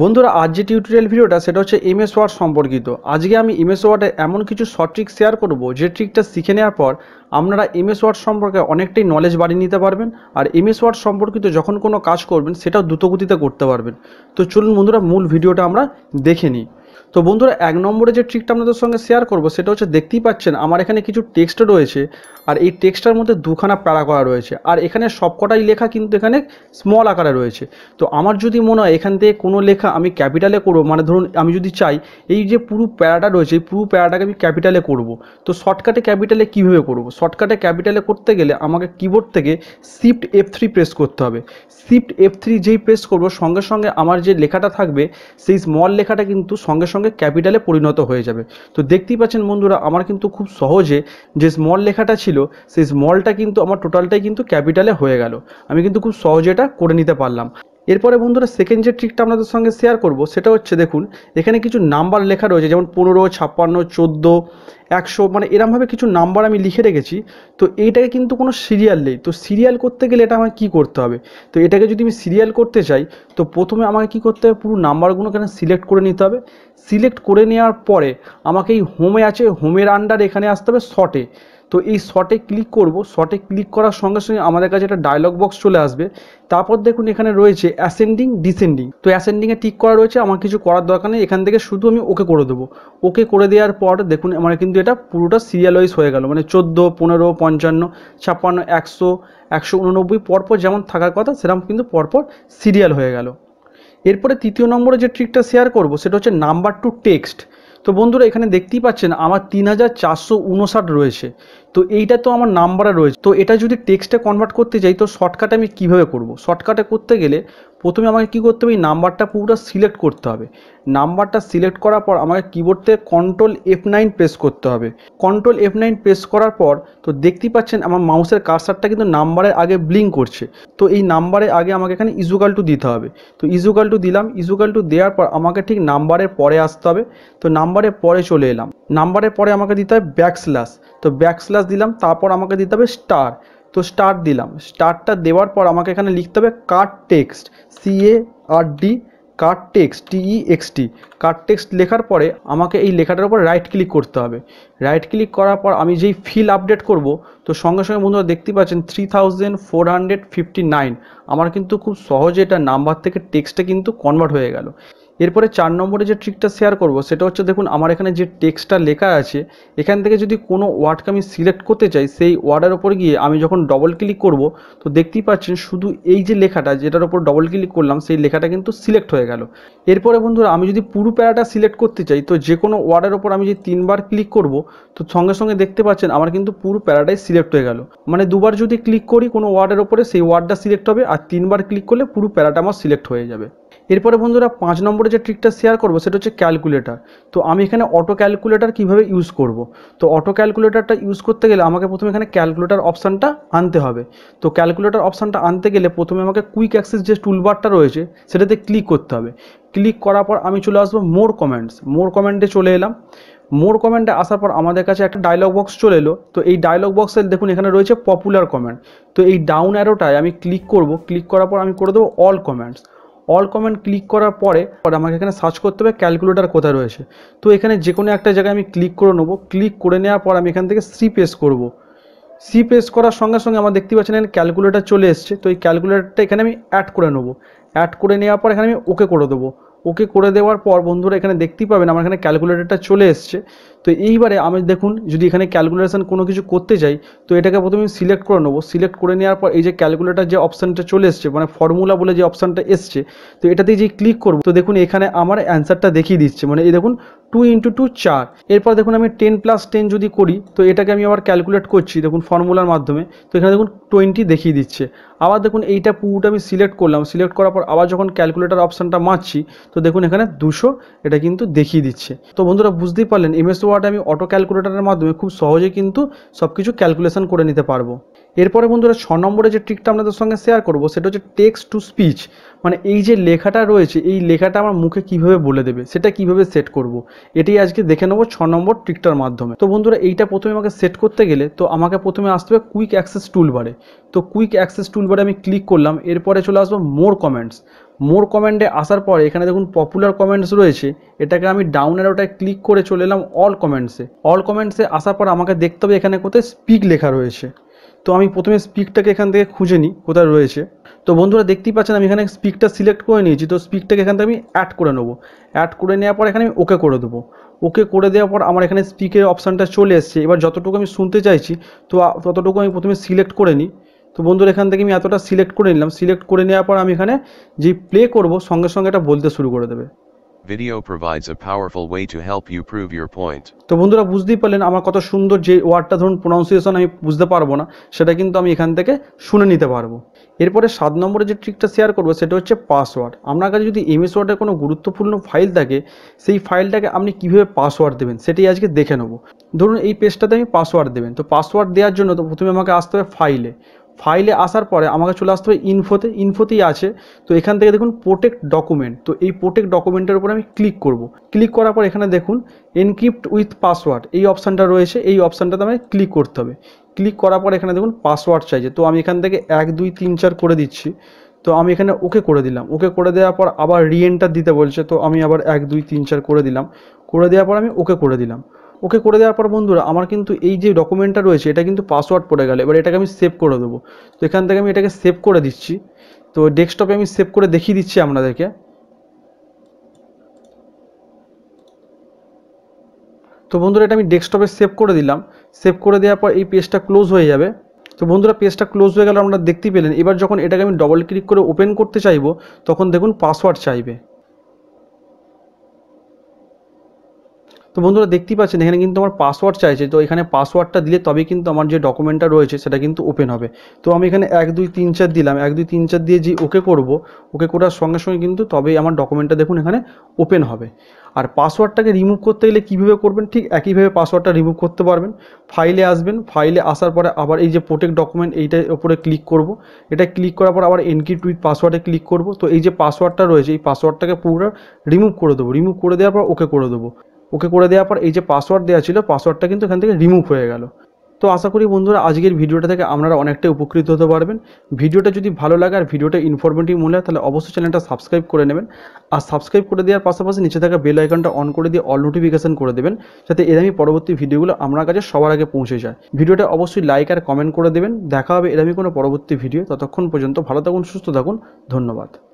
বন্ধুরা আজ যে টিউটোরিয়াল ভিডিওটা সেটা হচ্ছে এমএস ওয়ার্ড সম্পর্কিত আজকে আমি এমএস ওয়ার্ডে এমন কিছু শর্ট ট্রিক শেয়ার করব যে ট্রিকটা শিখে নেওয়ার পর আপনারা এমএস ওয়ার্ড সম্পর্কে অনেকটাই নলেজ বাড়িয়ে নিতে পারবেন আর এমএস ওয়ার্ড সম্পর্কিত যখন কোনো কাজ করবেন সেটাও দ্রুতগতিতে করতে পারবেন তো চলুন বন্ধুরা মূল ভিডিওটা আমরা দেখে নিই তো বন্ধুরা এক নম্বরে যে ট্রিকটা আপনাদের সঙ্গে শেয়ার করব সেটা হচ্ছে দেখতেই পাচ্ছেন আমার এখানে কিছু টেক্সট রয়েছে আর এই টেক্সটার মধ্যে দুখানা প্যারা করা রয়েছে আর এখানে সবকটাই লেখা কিন্তু এখানে স্মল আকারে রয়েছে তো আমার যদি মনে হয় এখান থেকে কোনো লেখা আমি ক্যাপিটালে করবো মানে ধরুন আমি যদি চাই এই যে পুরো প্যারাটা রয়েছে এই পুরো প্যারাটাকে আমি ক্যাপিটালে করব তো শর্টকাটে ক্যাপিটালে কীভাবে করব শর্টকাটে ক্যাপিটালে করতে গেলে আমাকে কিবোর্ড থেকে শিফট এফ থ্রি প্রেস করতে হবে শিফট এফ থ্রি যেই প্রেস করব সঙ্গে সঙ্গে আমার যে লেখাটা থাকবে সেই স্মল লেখাটা কিন্তু সঙ্গে সঙ্গে সঙ্গে ক্যাপিটালে পরিণত হয়ে যাবে তো দেখতেই পাচ্ছেন বন্ধুরা আমার কিন্তু খুব সহজে যে স্মল লেখাটা ছিল সেই স্মলটা কিন্তু আমার টোটালটাই কিন্তু ক্যাপিটালে হয়ে গেল আমি কিন্তু খুব সহজে এটা করে নিতে পারলাম এরপরে বন্ধুরা সেকেন্ড যে ট্রিকটা আপনাদের সঙ্গে শেয়ার করব সেটা হচ্ছে দেখুন এখানে কিছু নাম্বার লেখা রয়েছে যেমন পনেরো ছাপ্পান্ন চোদ্দো একশো মানে এরমভাবে কিছু নাম্বার আমি লিখে রেখেছি তো এইটাকে কিন্তু কোনো সিরিয়াল নেই তো সিরিয়াল করতে গেলে এটা আমাকে কী করতে হবে তো এটাকে যদি আমি সিরিয়াল করতে চাই তো প্রথমে আমাকে কি করতে হবে পুরো নাম্বারগুলো কেন সিলেক্ট করে নিতে হবে সিলেক্ট করে নেওয়ার পরে আমাকে এই হোমে আছে হোমের আন্ডার এখানে আসতে হবে শর্টে তো এই শটে ক্লিক করব শটে ক্লিক করার সঙ্গে সঙ্গে আমাদের কাছে একটা ডায়লগ বক্স চলে আসবে তারপর দেখুন এখানে রয়েছে অ্যাসেন্ডিং ডিসেন্ডিং তো অ্যাসেন্ডিংয়ে টিক করা রয়েছে আমার কিছু করার দরকার নেই এখান থেকে শুধু আমি ওকে করে দেবো ওকে করে দেওয়ার পর দেখুন আমার কিন্তু এটা পুরোটা সিরিয়াল ওয়াইজ হয়ে গেল মানে চোদ্দো পনেরো পঞ্চান্ন ছাপ্পান্ন একশো একশো উননব্বই পরপর যেমন থাকার কথা সেরকম কিন্তু পরপর সিরিয়াল হয়ে গেল এরপরে তৃতীয় নম্বরে যে ট্রিকটা শেয়ার করব সেটা হচ্ছে নাম্বার টু টেক্সট তো বন্ধুরা এখানে দেখতেই পাচ্ছেন আমার তিন হাজার চারশো উনষাট রয়েছে তো এইটা তো আমার নাম্বারে রয়েছে তো এটা যদি টেক্সটে কনভার্ট করতে চাই তো শর্টকাটে আমি কিভাবে করব। শর্টকাটে করতে গেলে প্রথমে আমাকে কি করতে হবে এই নাম্বারটা পুরো সিলেক্ট করতে হবে নাম্বারটা সিলেক্ট করার পর আমাকে কিবোর্ডতে কন্ট্রোল এফ নাইন প্রেস করতে হবে কন্ট্রোল এফ নাইন প্রেস করার পর তো দেখতেই পাচ্ছেন আমার মাউসের কারসারটা কিন্তু নাম্বারের আগে ব্লিং করছে তো এই নাম্বারে আগে আমাকে এখানে ইজুকাল টু দিতে হবে তো ইজুকাল টু দিলাম ইজুকাল টু দেওয়ার পর আমাকে ঠিক নাম্বারের পরে আসতে হবে তো নাম্বার নাম্বারের পরে চলে এলাম নাম্বারের পরে আমাকে দিতে হবে ব্যাকস্ল্যাশ তো ব্যাকস্ল্যাশ দিলাম তারপর আমাকে দিতে হবে স্টার তো স্টার দিলাম স্টারটা দেওয়ার পর আমাকে এখানে লিখতে হবে car text C A R D car text T E X T car text লেখার পরে আমাকে এই লেখাটার উপর রাইট ক্লিক করতে হবে রাইট ক্লিক করার পর আমি যেই ফিল আপডেট করব তো সঙ্গে সঙ্গে বন্ধুরা দেখতে পাচ্ছেন three thousand four hundred fifty nine আমার কিন্তু খুব সহজে এটা নাম্বার থেকে টেক্সটটা কিন্তু কনভার্ট হয়ে গেল এরপরে চার নম্বরে যে ট্রিকটা শেয়ার করব সেটা হচ্ছে দেখুন আমার এখানে যে টেক্সটটা লেখা আছে এখান থেকে যদি কোনো ওয়ার্ডকে আমি সিলেক্ট করতে চাই সেই ওয়ার্ডের ওপর গিয়ে আমি যখন ডবল ক্লিক করব তো দেখতেই পাচ্ছেন শুধু এই যে লেখাটা যেটার ওপর ডবল ক্লিক করলাম সেই লেখাটা কিন্তু সিলেক্ট হয়ে গেল এরপরে বন্ধুরা আমি যদি পুরো প্যারাটা সিলেক্ট করতে চাই তো যে কোনো ওয়ার্ডের ওপর আমি যদি তিনবার ক্লিক করব তো সঙ্গে সঙ্গে দেখতে পাচ্ছেন আমার কিন্তু পুরো প্যারাটাই সিলেক্ট হয়ে গেল মানে দুবার যদি ক্লিক করি কোনো ওয়ার্ডের ওপরে সেই ওয়ার্ডটা সিলেক্ট হবে আর তিনবার ক্লিক করলে পুরো প্যারাটা আমার সিলেক্ট হয়ে যাবে এরপরে বন্ধুরা পাঁচ নম্বরে যে ট্রিকটা শেয়ার করবো সেটা হচ্ছে ক্যালকুলেটার তো আমি এখানে অটো ক্যালকুলেটার কীভাবে ইউজ করব। তো অটো ক্যালকুলেটারটা ইউজ করতে গেলে আমাকে প্রথমে এখানে ক্যালকুলেটার অপশানটা আনতে হবে তো ক্যালকুলেটার অপশানটা আনতে গেলে প্রথমে আমাকে কুইক অ্যাক্সেস যে টুলবারটা রয়েছে সেটাতে ক্লিক করতে হবে ক্লিক করার পর আমি চলে আসবো মোর কমেন্টস মোর কমেন্টে চলে এলাম মোর কমেন্টে আসার পর আমাদের কাছে একটা ডায়লগ বক্স চলে এলো তো এই ডায়লগ বক্সে দেখুন এখানে রয়েছে পপুলার কমেন্ট তো এই ডাউন অ্যারোটায় আমি ক্লিক করব ক্লিক করার পর আমি করে দেবো all comments all comment click করার পরে পরে আমাকে এখানে সার্চ করতে হবে ক্যালকুলেটার কোথায় রয়েছে তো এখানে যে কোনো একটা জায়গায় আমি ক্লিক করে নেবো ক্লিক করে নেওয়ার পর আমি এখান থেকে সি পেস করবো সি পেস করার সঙ্গে সঙ্গে আমার দেখতে পাচ্ছেন এখানে ক্যালকুলেটার চলে এসছে তো এই ক্যালকুলেটারটা এখানে আমি অ্যাড করে নেবো অ্যাড করে নেওয়ার পর এখানে আমি ওকে করে দেবো ওকে করে দেওয়ার পর বন্ধুরা এখানে দেখতেই পাবেন আমার এখানে ক্যালকুলেটারটা চলে এসছে তো এইবারে আমি দেখুন যদি এখানে ক্যালকুলেশন কোনো কিছু করতে চাই তো এটাকে প্রথমে সিলেক্ট করে নেবো সিলেক্ট করে নেওয়ার পর এই যে ক্যালকুলেটার যে অপশানটা চলে এসছে মানে ফর্মুলা বলে যে অপশানটা এসছে তো এটাতে যে ক্লিক করব তো দেখুন এখানে আমার অ্যান্সারটা দেখিয়ে দিচ্ছে মানে এই দেখুন টু ইন্টু টু চার এরপর দেখুন আমি টেন প্লাস টেন যদি করি তো এটাকে আমি আবার ক্যালকুলেট করছি দেখুন ফর্মুলার মাধ্যমে তো এখানে দেখুন টোয়েন্টি দেখিয়ে দিচ্ছে আবার দেখুন এইটা পুরোটা আমি সিলেক্ট করলাম সিলেক্ট করার পর আবার যখন ক্যালকুলেটার অপশানটা মারছি তো দেখুন এখানে দুশো এটা কিন্তু দেখিয়ে দিচ্ছে তো বন্ধুরা বুঝতেই পারলেন এমএস ওয়াটে আমি অটো ক্যালকুলেটারের মাধ্যমে খুব সহজে কিন্তু সব কিছু ক্যালকুলেশন করে নিতে পারবো এরপরে বন্ধুরা ছ নম্বরে যে ট্রিকটা আপনাদের সঙ্গে শেয়ার করবো সেটা হচ্ছে টেক্সট টু স্পিচ মানে এই যে লেখাটা রয়েছে এই লেখাটা আমার মুখে কিভাবে বলে দেবে সেটা কিভাবে সেট করব। এটি আজকে দেখে নেবো ছ নম্বর ট্রিকটার মাধ্যমে তো বন্ধুরা এইটা প্রথমে আমাকে সেট করতে গেলে তো আমাকে প্রথমে আসতে হবে কুইক অ্যাক্সেস টুলবারে তো কুইক অ্যাক্সেস টুলবারে আমি ক্লিক করলাম এরপরে চলে আসবো মোর কমেন্টস মোর কমেন্টে আসার পরে এখানে দেখুন পপুলার কমেন্টস রয়েছে এটাকে আমি ডাউন ওটায় ক্লিক করে চলে এলাম অল কমেন্টসে অল কমেন্টসে আসার পর আমাকে দেখতে হবে এখানে কোথায় স্পিক লেখা রয়েছে তো আমি প্রথমে স্পিকটাকে এখান থেকে খুঁজে নিই কোথায় রয়েছে তো বন্ধুরা দেখতেই পাচ্ছেন আমি এখানে স্পিকটা সিলেক্ট করে নিয়েছি তো স্পিকটাকে এখান থেকে আমি অ্যাড করে নেবো অ্যাড করে নেওয়ার পর এখানে আমি ওকে করে দেবো ওকে করে দেওয়ার পর আমার এখানে স্পিকের অপশানটা চলে এসছে এবার যতটুকু আমি শুনতে চাইছি তো ততটুকু আমি প্রথমে সিলেক্ট করে নিই তো বন্ধুর এখান থেকে আমি এতটা সিলেক্ট করে নিলাম সিলেক্ট করে নেওয়ার পর আমি এখানে যে প্লে করব সঙ্গে সঙ্গে এটা বলতে শুরু করে দেবে video provides a powerful way to help you prove your point তো বন্ধুরা বুঝতেই পারলেন আমার কত সুন্দর যে ওয়ার্ডটা ধরুন প্রোনাউন্সিয়েশন আমি বুঝতে পারবো না সেটা কিন্তু আমি এখান থেকে শুনে নিতে পারবো এরপরে সাত নম্বরে যে ট্রিকটা শেয়ার করবো সেটা হচ্ছে পাসওয়ার্ড আপনার কাছে যদি এমএস ওয়ার্ডের কোনো গুরুত্বপূর্ণ ফাইল থাকে সেই ফাইলটাকে আপনি কীভাবে পাসওয়ার্ড দেবেন সেটাই আজকে দেখে নেবো ধরুন এই পেজটাতে আমি পাসওয়ার্ড দেবেন তো পাসওয়ার্ড দেওয়ার জন্য তো প্রথমে আমাকে আসতে হবে ফাইলে ফাইলে আসার পরে আমাকে চলে আসতে হবে ইনফোতে ইনফোতেই আছে তো এখান থেকে দেখুন প্রোটেক্ট ডকুমেন্ট তো এই প্রোটেক্ট ডকুমেন্টের উপরে আমি ক্লিক করব ক্লিক করার পর এখানে দেখুন এনক্রিপ্ট উইথ পাসওয়ার্ড এই অপশানটা রয়েছে এই অপশানটাতে আমি ক্লিক করতে হবে ক্লিক করার পর এখানে দেখুন পাসওয়ার্ড চাইছে তো আমি এখান থেকে এক দুই তিন চার করে দিচ্ছি তো আমি এখানে ওকে করে দিলাম ওকে করে দেওয়ার পর আবার রিএন্টার দিতে বলছে তো আমি আবার এক দুই তিন চার করে দিলাম করে দেওয়ার পর আমি ওকে করে দিলাম ওকে করে দেওয়ার পর বন্ধুরা আমার কিন্তু এই যে ডকুমেন্টটা রয়েছে এটা কিন্তু পাসওয়ার্ড পড়ে গেল এবার এটাকে আমি সেভ করে দেবো তো এখান থেকে আমি এটাকে সেভ করে দিচ্ছি তো ডেস্কটপে আমি সেভ করে দেখিয়ে দিচ্ছি আপনাদেরকে তো বন্ধুরা এটা আমি ডেস্কটপে সেভ করে দিলাম সেভ করে দেওয়ার পর এই পেজটা ক্লোজ হয়ে যাবে তো বন্ধুরা পেজটা ক্লোজ হয়ে গেল আমরা দেখতে পেলেন এবার যখন এটাকে আমি ডবল ক্লিক করে ওপেন করতে চাইবো তখন দেখুন পাসওয়ার্ড চাইবে তো বন্ধুরা দেখতেই পাচ্ছেন এখানে কিন্তু আমার পাসওয়ার্ড চাইছে তো এখানে পাসওয়ার্ডটা দিলে তবেই কিন্তু আমার যে ডকুমেন্টটা রয়েছে সেটা কিন্তু ওপেন হবে তো আমি এখানে এক দুই তিন চার দিলাম এক দুই তিন চার দিয়ে যে ওকে করব ওকে করার সঙ্গে সঙ্গে কিন্তু তবেই আমার ডকুমেন্টটা দেখুন এখানে ওপেন হবে আর পাসওয়ার্ডটাকে রিমুভ করতে গেলে কীভাবে করবেন ঠিক একইভাবে পাসওয়ার্ডটা রিমুভ করতে পারবেন ফাইলে আসবেন ফাইলে আসার পরে আবার এই যে প্রোটেক্ট ডকুমেন্ট এইটার ওপরে ক্লিক করব এটা ক্লিক করার পর আবার এনকি টুইট পাসওয়ার্ডে ক্লিক করব তো এই যে পাসওয়ার্ডটা রয়েছে এই পাসওয়ার্ডটাকে পুরো রিমুভ করে দেবো রিমুভ করে দেওয়ার পর ওকে করে দেবো ওকে করে দেওয়ার পর এই যে পাসওয়ার্ড দেওয়া ছিল পাসওয়ার্ডটা কিন্তু এখান থেকে রিমুভ হয়ে গেল তো আশা করি বন্ধুরা আজকের ভিডিওটা থেকে আপনারা অনেকটাই উপকৃত হতে পারবেন ভিডিওটা যদি ভালো লাগে আর ভিডিওটা ইনফরমেটিভ মনে হয় তাহলে অবশ্যই চ্যানেলটা সাবস্ক্রাইব করে নেবেন আর সাবস্ক্রাইব করে দেওয়ার পাশাপাশি নিচে থাকা বেল আইকনটা অন করে দিয়ে অল নোটিফিকেশন করে দেবেন যাতে এরামি পরবর্তী ভিডিওগুলো আপনার কাছে সবার আগে পৌঁছে যায় ভিডিওটা অবশ্যই লাইক আর কমেন্ট করে দেবেন দেখা হবে এরমই কোনো পরবর্তী ভিডিও ততক্ষণ পর্যন্ত ভালো থাকুন সুস্থ থাকুন ধন্যবাদ